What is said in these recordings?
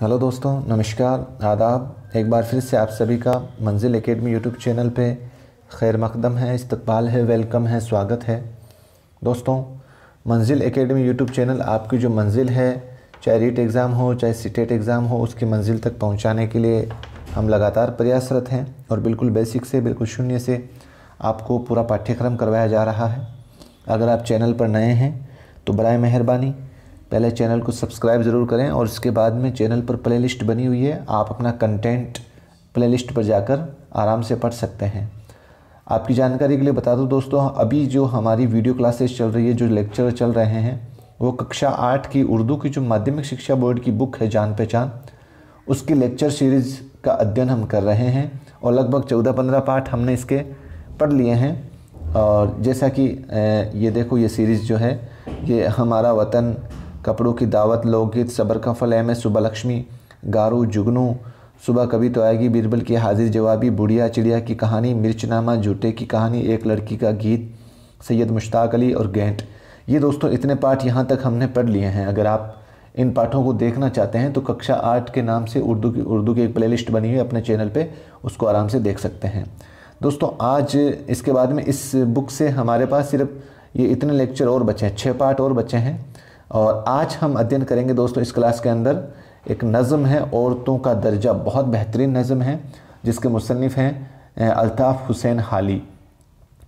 hello दोस्तों नमस्कार आदाब एक बार फिर से आप सभी का मंजिल एकेडमी यूट्यूब चैनल पे खैर मकदम है इस्तकबाल है वेलकम है स्वागत है दोस्तों मंजिल एकेडमी यूट्यूब चैनल आपकी जो मंजिल है चाहे रीट एग्ज़ाम हो चाहे सीटेट एग्ज़ाम हो उसकी मंजिल तक पहुंचाने के लिए हम लगातार प्रयासरत हैं और बिल्कुल बेसिक से बिल्कुल शून्य से आपको पूरा पाठ्यक्रम करवाया जा रहा है अगर आप चैनल पर नए हैं तो बरए मेहरबानी पहले चैनल को सब्सक्राइब ज़रूर करें और इसके बाद में चैनल पर प्लेलिस्ट बनी हुई है आप अपना कंटेंट प्लेलिस्ट पर जाकर आराम से पढ़ सकते हैं आपकी जानकारी के लिए बता दूं दोस्तों अभी जो हमारी वीडियो क्लासेस चल रही है जो लेक्चर चल रहे हैं वो कक्षा आठ की उर्दू की जो माध्यमिक शिक्षा बोर्ड की बुक है जान पहचान उसकी लेक्चर सीरीज़ का अध्ययन हम कर रहे हैं और लगभग चौदह पंद्रह पाठ हमने इसके पढ़ लिए हैं और जैसा कि ये देखो ये सीरीज़ जो है ये हमारा वतन कपड़ों की दावत लोकगीत सबर का फल है मैं सुबह लक्ष्मी गारू जुगनू सुबह कभी तो आएगी बीरबल की हाजिर जवाबी बुढ़िया चिड़िया की कहानी मिर्चनामा जूटे की कहानी एक लड़की का गीत सैयद मुश्ताक अली और गेंट ये दोस्तों इतने पाठ यहाँ तक हमने पढ़ लिए हैं अगर आप इन पाठों को देखना चाहते हैं तो कक्षा आठ के नाम से उर्दू की उर्दू की एक प्लेलिस्ट बनी हुई अपने चैनल पे उसको आराम से देख सकते हैं दोस्तों आज इसके बाद में इस बुक से हमारे पास सिर्फ ये इतने लेक्चर और बचे हैं छः पार्ट और बचे हैं और आज हम अध्ययन करेंगे दोस्तों इस क्लास के अंदर एक नज़म है औरतों का दर्जा बहुत बेहतरीन नज़म है जिसके मुसनफ़ हैं अल्ताफ़ हुसैन हाली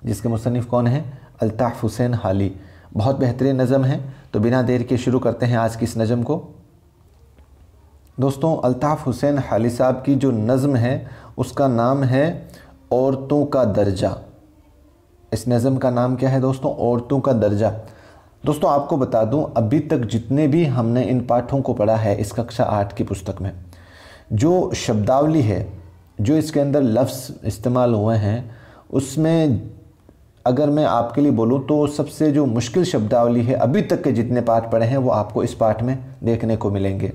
जिसके मुसनफ़ कौन हैं अल्ताफ़ हुसैन हाली बहुत बेहतरीन नज़म है तो बिना देर के शुरू करते हैं आज की इस नज़म को दोस्तों अल्ताफ़ हुसैन हाली साहब की जो नज़म है उसका नाम है औरतों का दर्जा इस नज़म का नाम क्या है दोस्तों औरतों का दर्जा दोस्तों आपको बता दूं अभी तक जितने भी हमने इन पाठों को पढ़ा है इस कक्षा आठ की पुस्तक में जो शब्दावली है जो इसके अंदर लफ्ज़ इस्तेमाल हुए हैं उसमें अगर मैं आपके लिए बोलूं तो सबसे जो मुश्किल शब्दावली है अभी तक के जितने पाठ पढ़े हैं वो आपको इस पाठ में देखने को मिलेंगे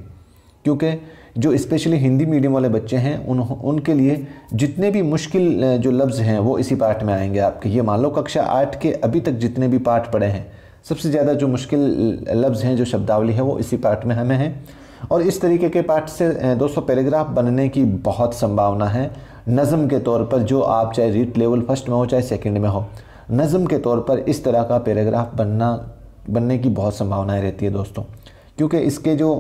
क्योंकि जो स्पेशली हिंदी मीडियम वाले बच्चे हैं उन उनके लिए जितने भी मुश्किल जो लफ्ज़ हैं वो इसी पाठ में आएंगे आपके ये मान लो कक्षा आठ के अभी तक जितने भी पाठ पढ़े हैं सबसे ज़्यादा जो मुश्किल लफ्ज़ हैं जो शब्दावली है वो इसी पार्ट में हमें हैं और इस तरीके के पार्ट से 200 पैराग्राफ बनने की बहुत संभावना है नज़म के तौर पर जो आप चाहे रीट लेवल फर्स्ट में हो चाहे सेकेंड में हो नज़म के तौर पर इस तरह का पैराग्राफ बनना बनने की बहुत संभावनाएँ रहती है दोस्तों क्योंकि इसके जो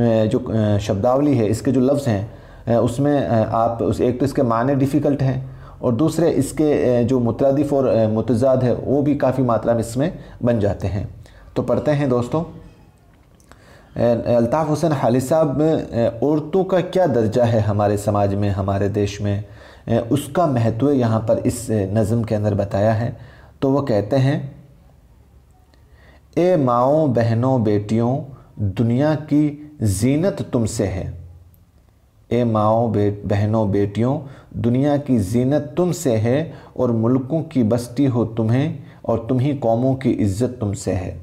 जो शब्दावली है इसके जो लफ्ज़ हैं उसमें आप उस एक तो इसके माने डिफ़िकल्ट हैं और दूसरे इसके जो मुतरदफ और मतजाद है वो भी काफ़ी मात्रा में इसमें बन जाते हैं तो पढ़ते हैं दोस्तों अल्ताफ़ हुसैन हाल साहब औरतों का क्या दर्जा है हमारे समाज में हमारे देश में उसका महत्व यहाँ पर इस नज़म के अंदर बताया है तो वो कहते हैं ए माओ बहनों बेटियों दुनिया की जीनत तुमसे है ए माओ बे बहनों बेटियों दुनिया की जीनत तुम से है और मुल्कों की बस्ती हो तुम्हें और तुम ही कौमों की इज्जत तुम से है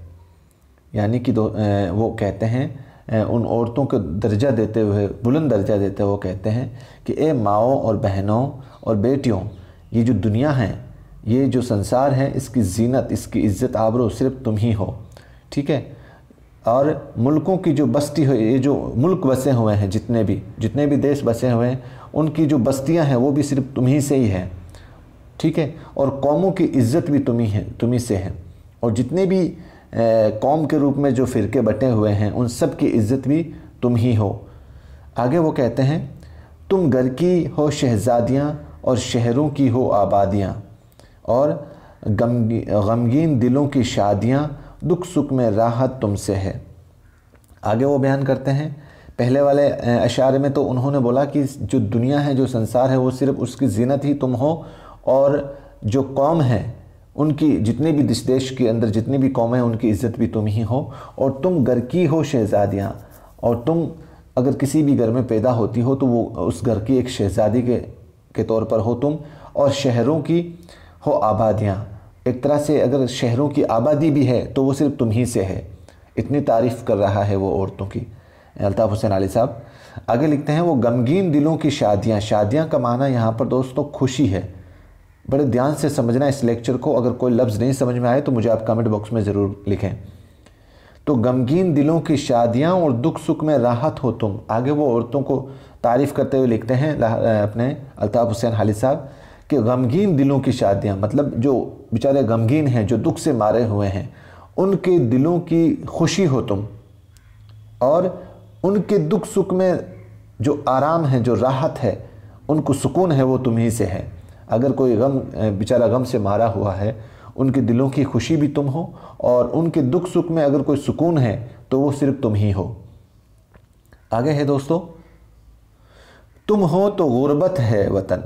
यानी कि दो वो कहते हैं उन औरतों को दर्जा देते हुए बुलंद दर्जा देते हुए वो कहते हैं कि ए माओ और बहनों और बेटियों ये जो दुनिया है ये जो संसार है इसकी जीनत इसकी इज़्ज़त आबरो सिर्फ तुम ही हो ठीक है और मुल्कों की जो बस्ती हुई ये जो मुल्क बसे हुए हैं जितने भी जितने भी देश बसे हुए हैं उनकी जो बस्तियां हैं वो भी सिर्फ तुम्ही से ही हैं ठीक है और कौमों की इज्जत भी तुम्ही है तुम्ही से है और जितने भी कौम के रूप में जो फ़िरके बटे हुए हैं उन सब की इज्जत भी तुम ही हो आगे वो कहते हैं तुम घर की हो शहजादियाँ और शहरों की हो आबादियाँ और गम गमगीन दिलों की शादियाँ दुख सुख में राहत तुमसे है आगे वो बयान करते हैं पहले वाले अशारे में तो उन्होंने बोला कि जो दुनिया है जो संसार है वो सिर्फ उसकी जीनत ही तुम हो और जो कौम है उनकी जितने भी दिस देश के अंदर जितनी भी कौमें है उनकी इज़्ज़त भी तुम ही हो और तुम घर की हो शहजादियाँ और तुम अगर किसी भी घर में पैदा होती हो तो वो उस घर की एक शहजादी के के तौर पर हो तुम और शहरों की हो आबादियाँ एक तरह से अगर शहरों की आबादी भी है तो वो सिर्फ तुम्ही से है इतनी तारीफ़ कर रहा है वो औरतों की अल्ताफ़ हुसैन अली साहब आगे लिखते हैं वो गमगीन दिलों की शादियाँ शादियाँ का माना यहाँ पर दोस्तों खुशी है बड़े ध्यान से समझना इस लेक्चर को अगर कोई लफ्ज़ नहीं समझ में आए तो मुझे आप कमेंट बॉक्स में ज़रूर लिखें तो गमगीन दिलों की शादियाँ और दुख सुख में राहत हो तुम आगे वो औरतों को तारीफ़ करते हुए लिखते हैं अपने अलताफ़ हुसैन हाली साहब कि गमगीन दिलों की शादियाँ मतलब जो बेचारे गमगीन हैं जो दुख से मारे हुए हैं उनके दिलों की खुशी हो तुम और उनके दुख सुख में जो आराम है जो राहत है उनको सुकून है वो तुम्ही से है अगर कोई गम बेचारा गम से मारा हुआ है उनके दिलों की खुशी भी तुम हो और उनके दुख सुख में अगर कोई सुकून है तो वो सिर्फ तुम ही हो आगे है दोस्तों तुम हो तो गुर्बत है वतन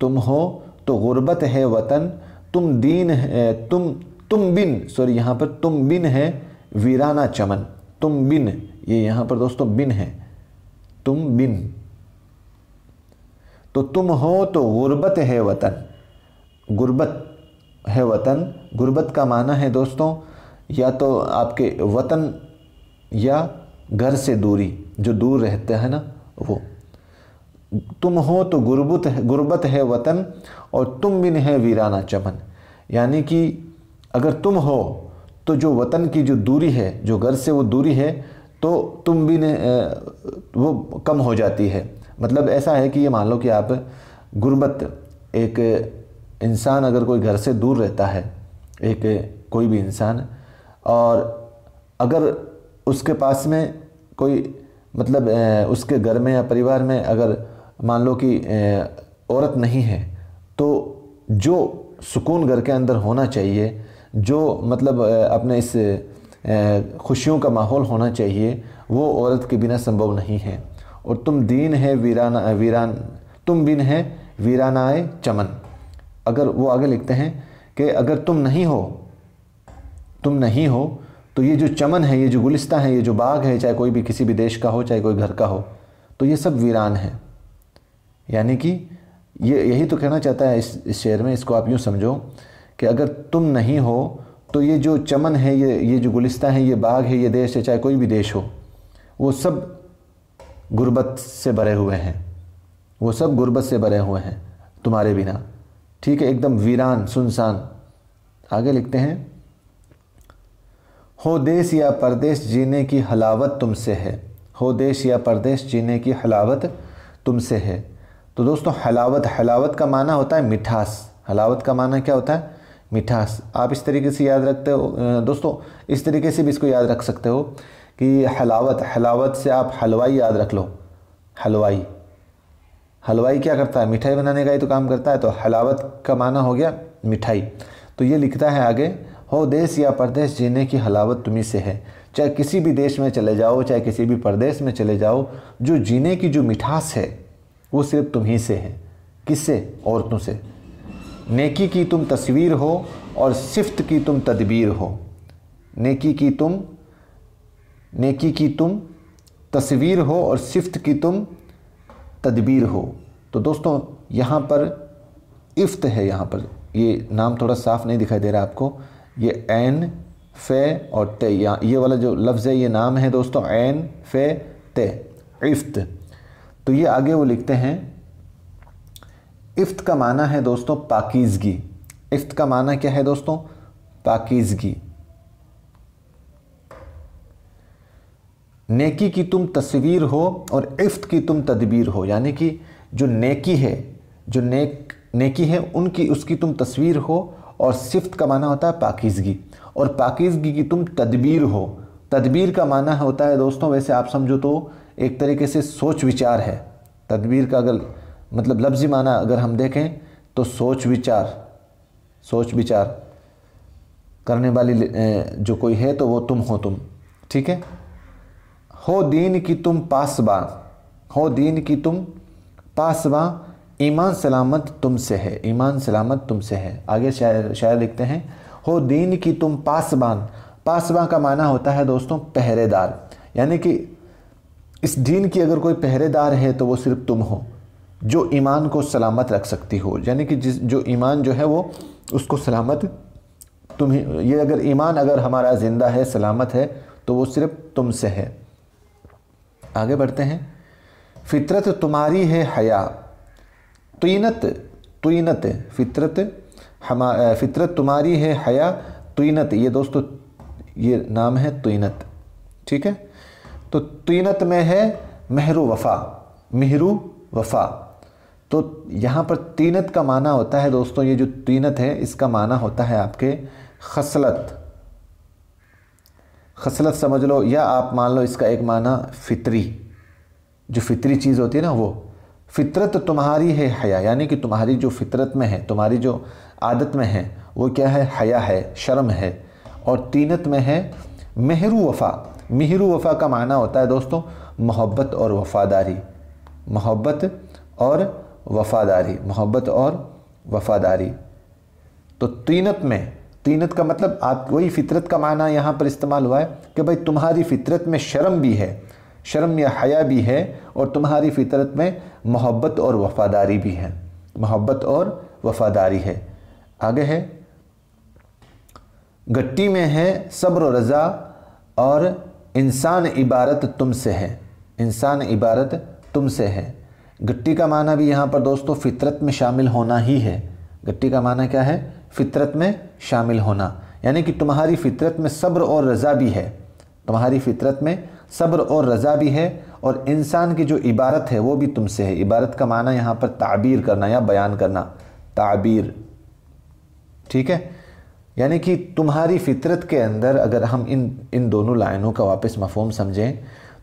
तुम हो तो गुर्बत है वतन तुम दीन है तुम तुम बिन सॉरी यहाँ पर तुम बिन है वीराना चमन तुम बिन ये यहाँ पर दोस्तों बिन है तुम बिन तो तुम हो तो गुर्बत है वतन गुर्बत है वतन गुर्बत का माना है दोस्तों या तो आपके वतन या घर से दूरी जो दूर रहते हैं ना वो तुम हो तो गुरबत गुरबत है वतन और तुम बिन है वीराना चमन यानी कि अगर तुम हो तो जो वतन की जो दूरी है जो घर से वो दूरी है तो तुम बिन वो कम हो जाती है मतलब ऐसा है कि ये मान लो कि आप गुरबत एक इंसान अगर कोई घर से दूर रहता है एक कोई भी इंसान और अगर उसके पास में कोई मतलब उसके घर में या परिवार में अगर मान लो कि औरत नहीं है तो जो सुकून घर के अंदर होना चाहिए जो मतलब अपने इस खुशियों का माहौल होना चाहिए वो औरत के बिना संभव नहीं है और तुम दीन है वीराना वीरान तुम बिन है वीरानाए चमन अगर वो आगे लिखते हैं कि अगर तुम नहीं हो तुम नहीं हो तो ये जो चमन है ये जो गुलिस्ता है ये जो बाग है चाहे कोई भी किसी भी देश का हो चाहे कोई घर का हो तो ये सब वीरान है यानी कि ये यही तो कहना चाहता है इस इस शेर में इसको आप यूँ समझो कि अगर तुम नहीं हो तो ये जो चमन है ये ये जो गुलिस्ता है ये बाग है ये देश है चाहे कोई भी देश हो वो सब गुर्बत से भरे हुए हैं वो सब गुर्बत से भरे हुए हैं तुम्हारे बिना ठीक है एकदम वीरान सुनसान आगे लिखते हैं हो देश या परदेश जीने की हलावत तुमसे है हो देश या परदेश जीने की हलावत तुमसे है तो दोस्तों हलावत हलावत का माना होता है मिठास हलावत का माना क्या होता है मिठास आप इस तरीके से याद रखते हो दोस्तों इस तरीके से भी इसको याद रख सकते हो कि हलावत हलावत से आप हलवाई याद रख लो हलवाई हलवाई क्या करता है मिठाई बनाने का ही तो काम करता है तो हलावत का माना हो गया मिठाई तो ये लिखता है आगे हो देश या परदेश जीने की हलावत तुम्हें से है चाहे किसी भी देश में चले जाओ चाहे किसी भी प्रदेश में चले जाओ जो जीने की जो मिठास है वो सिर्फ तुम्ही से है किससे औरतों से नेकी की तुम तस्वीर हो और सिफ्त की तुम तदबीर हो नेकी की तुम नेकी की तुम तस्वीर हो और सिफ्त की तुम तदबीर हो तो दोस्तों यहाँ पर इफ्त है यहाँ पर ये नाम थोड़ा साफ नहीं दिखाई दे रहा आपको ये एन फे और ते ये वाला जो लफ्ज़ है ये नाम है दोस्तों एन फे ते इफ्त तो ये आगे वो लिखते हैं इफ्त का माना है दोस्तों पाकिजगी इफ्त का माना क्या है दोस्तों पाकिजगी नेकी की तुम तस्वीर हो और इफ्त की तुम तदबीर हो यानी कि जो नेकी है जो नेक नेकी है उनकी उसकी तुम तस्वीर हो और सिफ्त का माना होता है पाकिजगी और पाकिजगी की तुम तदबीर हो तदबीर का माना होता है दोस्तों वैसे आप समझो तो एक तरीके से सोच विचार है तदबीर का अगर मतलब लफ्ज़ी माना अगर हम देखें तो सोच विचार सोच विचार करने वाली जो कोई है तो वो तुम हो तुम ठीक है हो दीन की तुम पासबा हो दीन की तुम पासबा ईमान सलामत तुमसे है ईमान सलामत तुमसे है आगे शायर शायर लिखते हैं हो दीन की तुम पासबान पासबाँ का माना होता है दोस्तों पहरेदार यानी कि इस दीन की अगर कोई पहरेदार है तो वो सिर्फ तुम हो जो ईमान को सलामत रख सकती हो यानी कि जिस जो ईमान जो है वो उसको सलामत तुम ये अगर ईमान अगर हमारा ज़िंदा है सलामत है तो वो सिर्फ तुम से है आगे बढ़ते हैं फितरत तुम्हारी है हया तुनत तुनत फितरत हम फितरत तुम्हारी है हया तुनत ये दोस्तों ये नाम है तुनत ठीक है तो तीनत में है मेहरू वफ़ा मेहरू वफ़ा तो यहाँ पर तीनत का माना होता है दोस्तों ये जो तीनत है इसका माना होता है आपके खसलत खसलत समझ लो या आप मान लो इसका एक माना फितरी जो फितरी चीज़ होती है ना वो फितरत तुम्हारी है हया यानी कि तुम्हारी जो फितरत में है तुम्हारी जो आदत में है वो क्या है हया है शर्म है और तीनत में है मेहरू वफ़ा मेहरू वफ़ा का माना होता है दोस्तों मोहब्बत और वफ़ादारी मोहब्बत और वफ़ादारी मोहब्बत और वफ़ादारी तो तीनत में तीनत का मतलब आप वही फितरत का माना यहाँ पर इस्तेमाल हुआ है कि भाई तुम्हारी फितरत में शर्म भी है शर्म या हया भी है और तुम्हारी फितरत में मोहब्बत और वफ़ादारी भी है मोहब्बत और वफ़ादारी है आगे है गट्टी में है सब्र रज़ा और इंसान इबारत तुमसे है इंसान इबारत तुमसे है गट्टी का माना भी यहाँ पर दोस्तों फितरत में शामिल होना ही है गट्टी का माना क्या है फितरत में शामिल होना यानी कि तुम्हारी फितरत में सब्र और रज़ा भी है तुम्हारी फितरत में सब्र और रज़ा भी है और इंसान की जो इबारत है वो भी तुमसे है इबारत का माना यहाँ पर ताबीर करना या बयान करना ताबीर ठीक है यानी कि तुम्हारी फितरत के अंदर अगर हम इन इन दोनों लाइनों का वापस मफहम समझें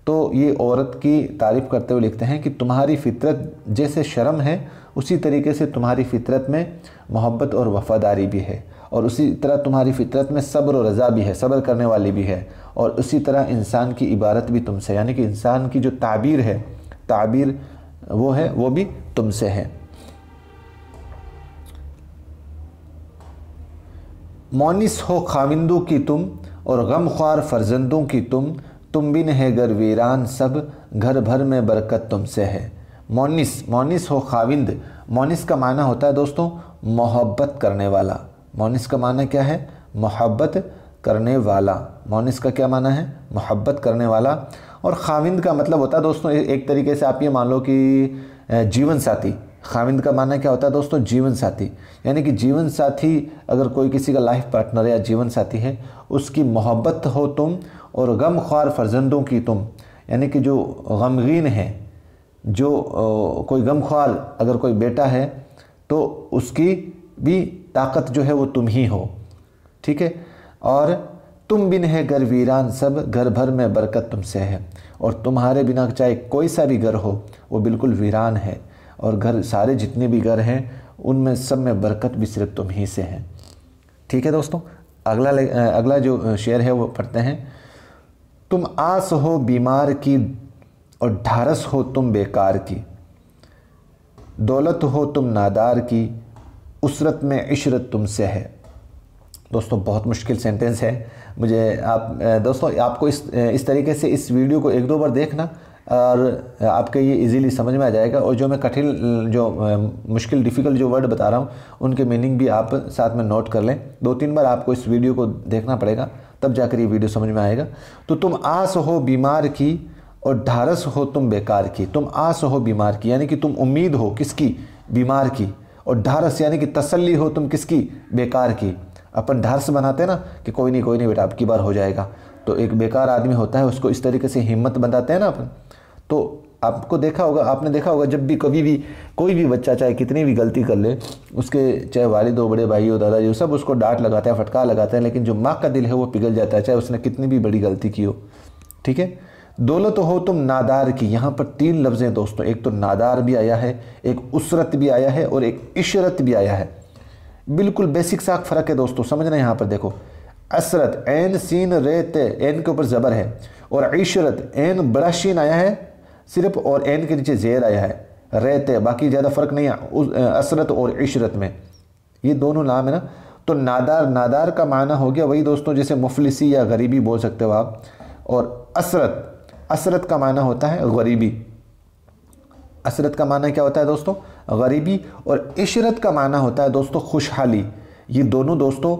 तो ये औरत की तारीफ़ करते हुए लिखते हैं कि तुम्हारी फितरत जैसे शर्म है उसी तरीके से तुम्हारी फितरत में मोहब्बत और वफ़ादारी भी है और उसी तरह तुम्हारी फितरत में सब्र और रज़ा भी है सब्र करने वाली भी है और उसी तरह इंसान की इबारत भी तुमसे यानी कि इंसान की जो ताबीर है ताबीर वो है वो भी तुमसे है मोनिस हो खाविंदों की तुम और गम ख्वार फर्जंदों की तुम तुम बिन है गर वीरान सब घर भर में बरकत तुमसे है मोनिस मोनिस हो खाविंद मोनिस का माना होता है दोस्तों मोहब्बत करने वाला मोनिस का माना क्या है मोहब्बत करने वाला मोनिस का क्या माना है मोहब्बत करने वाला और खाविंद का मतलब होता है दोस्तों एक तरीके से आप ये मान लो कि जीवन साथी खाविंद का मानना क्या होता है दोस्तों जीवन साथी यानी कि जीवन साथी अगर कोई किसी का लाइफ पार्टनर या जीवन साथी है उसकी मोहब्बत हो तुम और गम ख्वार फर्जंदों की तुम यानी कि जो गमगीन है जो कोई गम ख्वार अगर कोई बेटा है तो उसकी भी ताकत जो है वो तुम ही हो ठीक है और तुम बिन है घर वीरान सब घर भर में बरकत तुमसे है और तुम्हारे बिना चाहे कोई सा भी घर हो वो बिल्कुल वीरान है और घर सारे जितने भी घर हैं उनमें सब में बरकत भी सिर्फ तुम ही से है ठीक है दोस्तों अगला अगला जो शेयर है वो पढ़ते हैं तुम आस हो बीमार की और ढारस हो तुम बेकार की दौलत हो तुम नादार की उसरत में इशरत तुमसे है दोस्तों बहुत मुश्किल सेंटेंस है मुझे आप दोस्तों आपको इस इस तरीके से इस वीडियो को एक दो बार देखना और आपके ये इजीली समझ में आ जाएगा और जो मैं कठिन जो मुश्किल डिफ़िकल्ट जो वर्ड बता रहा हूँ उनके मीनिंग भी आप साथ में नोट कर लें दो तीन बार आपको इस वीडियो को देखना पड़ेगा तब जाकर ये वीडियो समझ में आएगा तो तुम आस हो बीमार की और ढारस हो तुम बेकार की तुम आस हो बीमार की यानी कि तुम उम्मीद हो किसकी बीमार की और ढारस यानी कि तसल्ली हो तुम किसकी बेकार की अपन ढारस बनाते ना कि कोई नहीं कोई नहीं बेटा आपकी बार हो जाएगा तो एक बेकार आदमी होता है उसको इस तरीके से हिम्मत बताते हैं ना अपन तो आपको देखा होगा आपने देखा होगा जब भी कभी भी कोई भी बच्चा चाहे कितनी भी गलती कर ले उसके चाहे वालिद हो बड़े भाई हो दादाजी हो सब उसको डांट लगाते हैं फटकार लगाते हैं लेकिन जो माँ का दिल है वो पिघल जाता है चाहे उसने कितनी भी बड़ी गलती की हो ठीक है दौलत तो हो तुम नादार की यहाँ पर तीन लफ्ज़ हैं दोस्तों एक तो नादार भी आया है एक उसरत भी आया है और एक इशरत भी आया है बिल्कुल बेसिक सा फ़र्क है दोस्तों समझना यहाँ पर देखो असरत एन सीन रेत एन के ऊपर ज़बर है और ईशरत एन बड़ा आया है सिर्फ और एन के नीचे जेर आया है रेत बाकी ज़्यादा फ़र्क नहीं है असरत और ईशरत में ये दोनों नाम है ना तो नादार नादार का माना हो गया वही दोस्तों जैसे मुफलिसी या गरीबी बोल सकते हो आप और असरत असरत का माना होता है गरीबी असरत का माना क्या होता है दोस्तों गरीबी और इशरत का माना होता है दोस्तों खुशहाली ये दोनों दोस्तों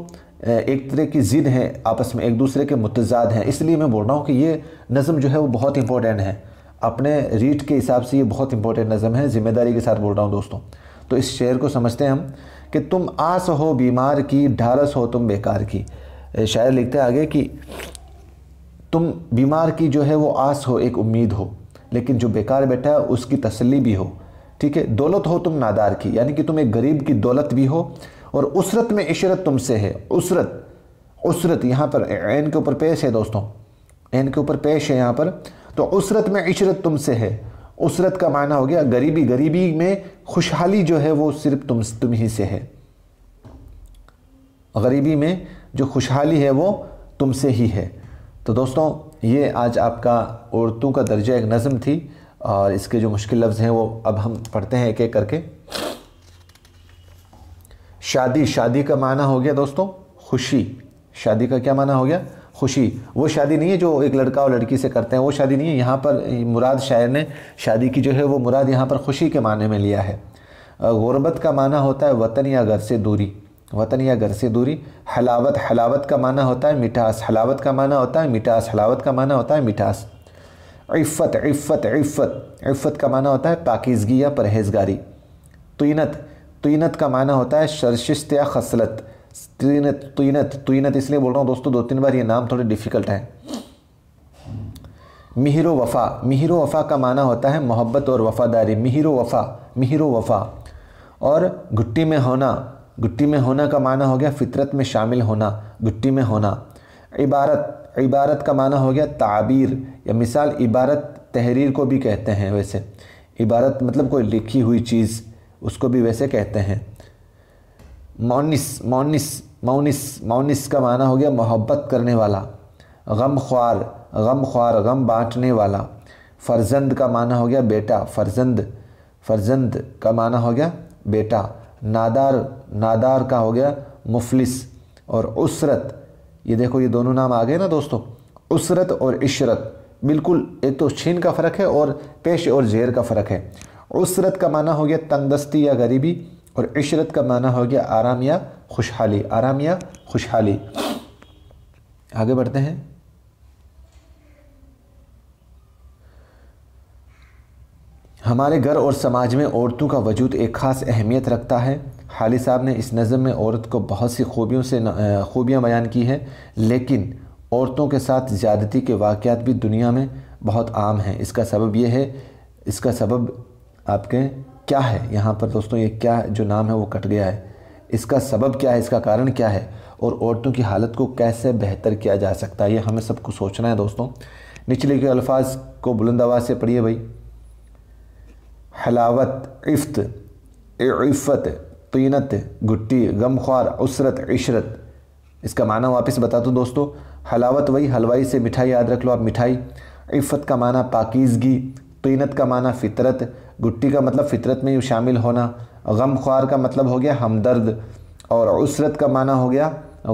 एक तरह की ज़िद है आपस में एक दूसरे के मुतजाद हैं इसलिए मैं बोल रहा हूँ कि ये नज़म जो है वो बहुत इंपॉर्टेंट है अपने रीट के हिसाब से ये बहुत इंपॉर्टेंट नज़म है ज़िम्मेदारी के साथ बोल रहा हूँ दोस्तों तो इस शेर को समझते हैं हम कि तुम आस हो बीमार की ढारस हो तुम बेकार की शायर लिखते आगे कि तुम बीमार की जो है वो आस हो एक उम्मीद हो लेकिन जो बेकार बैठा है उसकी तसली भी हो ठीक है दौलत हो तुम नादार की यानी कि तुम एक गरीब की दौलत भी हो और उसरत में इशरत तुमसे है उसरत उसरत यहाँ पर एन के ऊपर पेश है दोस्तों एन के ऊपर पेश है यहाँ पर तो उसरत में इशरत तुमसे है उसरत का माना हो गया गरीबी गरीबी में खुशहाली जो है वो सिर्फ तुम तुम ही से है गरीबी में जो खुशहाली है वो तुमसे ही है तो दोस्तों ये आज आपका औरतों का दर्जा एक नज़म थी और इसके जो मुश्किल लफ्ज़ हैं वो अब हम पढ़ते हैं एक एक करके शादी शादी का माना हो गया दोस्तों खुशी शादी का क्या माना हो गया खुशी वो शादी नहीं है जो एक लड़का और लड़की से करते हैं वो शादी नहीं है यहाँ पर मुराद शायर ने शादी की जो है वो मुराद यहाँ पर खुशी के माने में लिया है गुरबत का माना होता है वतन या घर से दूरी वतन या घर से दूरी हलावत हलावत का माना होता है मिठास हलावत का माना होता है मिठास हलावत का माना होता है मिठास इफत इफ़त इफत इफ़त का माना होता है पाकिजगी या परहेजगारी तोनत तीनत का माना होता है शर्शिस्त या खसलत तीनत तीनत तीनत इसलिए बोल रहा हूँ दोस्तों दो तीन बार ये नाम थोड़े डिफ़िकल्ट है मिहिर वफ़ा मिहिर वफ़ा का माना होता है मोहब्बत और वफ़ादारी मिहिर वफ़ा मिहिर वफ़ा और घुट्टी में होना घुट्टी में होना का माना हो गया फितरत में शामिल होना घुट्टी में होना इबारत इबारत का माना हो गया ताबीर या मिसाल इबारत तहरीर को भी कहते हैं वैसे इबारत मतलब कोई लिखी हुई चीज़ उसको भी वैसे कहते हैं मौनिस मौनिस मौनिस मौनिस का माना हो गया मोहब्बत करने वाला गम ख्वार गम ख्वार गम बाँटने वाला फर्जंद का माना हो गया बेटा फर्जंद फर्जंद का माना हो गया बेटा नादार नादार का हो गया मुफलिस और उसरत ये देखो ये दोनों नाम आ गए ना दोस्तों उसरत और इशरत बिल्कुल एक तो छीन का फ़र्क है और पेश और जेर का फ़र्क है उसरत का माना हो गया तंदस्ती या गरीबी और इशरत का माना हो गया आराम या खुशहाली आराम या खुशहाली आगे बढ़ते हैं हमारे घर और समाज में औरतों का वजूद एक ख़ास अहमियत रखता है हाली साहब ने इस नज़म में औरत को बहुत सी खूबियों से खूबियाँ बयान की हैं लेकिन औरतों के साथ ज़्यादती के वाक़ भी दुनिया में बहुत आम हैं इसका सबब यह है इसका सबब आपके क्या है यहाँ पर दोस्तों ये क्या जो नाम है वो कट गया है इसका सबब क्या है इसका कारण क्या है और औरतों की हालत को कैसे बेहतर किया जा सकता है ये हमें सबको सोचना है दोस्तों निचले के अल्फाज को बुलंद आवाज़ से पढ़िए भाई हलावत इफ्त इफ़त तीनत गुट्टी गमख्वार उसरत इशरत इसका माना वापस बता दूँ दोस्तों हलावत वही हलवाई से मिठाई याद रख लो आप मिठाई इफ़त का माना पाकिजगी तीनत का माना फितरत गुट्टी का मतलब फ़ितरत में यूँ शामिल होना गम ख्वार का मतलब हो गया हमदर्द और उसरत का माना हो गया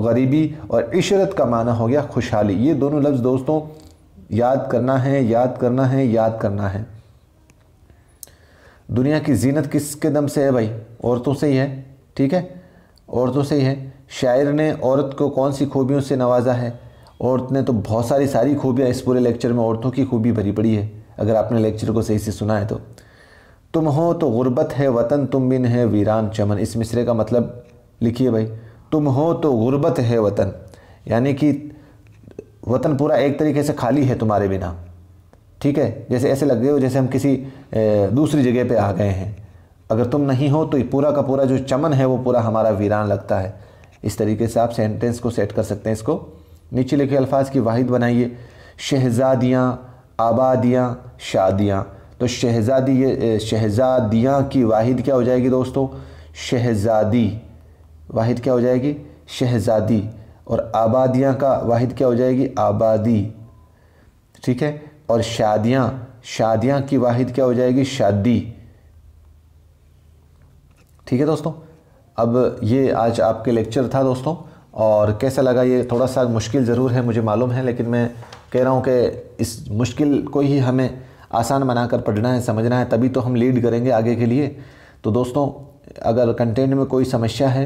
गरीबी और इशरत का माना हो गया खुशहाली ये दोनों लफ्ज़ दोस्तों याद करना है याद करना है याद करना है दुनिया की जीनत किसके दम से है भाई औरतों से ही है ठीक है औरतों से ही है शायर ने औरत को कौन सी खूबियों से नवाजा है औरत ने तो बहुत सारी सारी खूबियाँ इस पूरे लेक्चर में औरतों की खूबी भरी पड़ी है अगर आपने लेक्चर को सही से सुना है तो तुम हो तो गुर्बत है वतन तुम बिन है वीरान चमन इस मिसरे का मतलब लिखिए भाई तुम हो तो गुर्बत है वतन यानी कि वतन पूरा एक तरीके से खाली है तुम्हारे बिना ठीक है जैसे ऐसे लग गए हो जैसे हम किसी दूसरी जगह पे आ गए हैं अगर तुम नहीं हो तो पूरा का पूरा जो चमन है वो पूरा हमारा वीरान लगता है इस तरीके से आप सेंटेंस को सेट कर सकते हैं इसको नीचे लिखे अल्फाज की वाहिद बनाइए शहजादियाँ आबादियाँ शादियाँ तो शहजादी ये शहजादियाँ की वाहिद क्या हो जाएगी दोस्तों शहजादी वाहिद क्या हो जाएगी शहजादी और आबादियाँ का वाहिद क्या हो जाएगी आबादी ठीक है और शादियाँ शादियाँ की वाहिद क्या हो जाएगी शादी ठीक है दोस्तों अब ये आज आपके लेक्चर था दोस्तों और कैसा लगा ये थोड़ा सा मुश्किल ज़रूर है मुझे मालूम है लेकिन मैं कह रहा हूँ कि इस मुश्किल को ही हमें आसान बनाकर पढ़ना है समझना है तभी तो हम लीड करेंगे आगे के लिए तो दोस्तों अगर कंटेंट में कोई समस्या है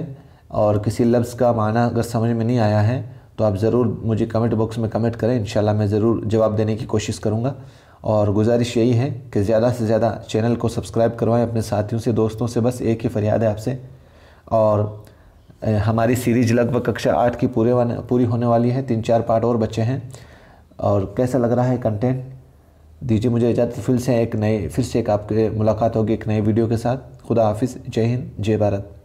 और किसी लफ्ज़ का माना अगर समझ में नहीं आया है तो आप ज़रूर मुझे कमेंट बॉक्स में कमेंट करें इन मैं ज़रूर जवाब देने की कोशिश करूँगा और गुजारिश यही है कि ज़्यादा से ज़्यादा चैनल को सब्सक्राइब करवाएं अपने साथियों से दोस्तों से बस एक ही फरियाद है आपसे और हमारी सीरीज लगभग कक्षा आठ की पूरे पूरी होने वाली है तीन चार पार्ट और बच्चे हैं और कैसा लग रहा है कंटेंट दीजिए मुझे इजाज़त फिर से एक नए फिर से एक आपके मुलाकात होगी एक नए वीडियो के साथ खुदा हाफिज़ जय हिंद जय भारत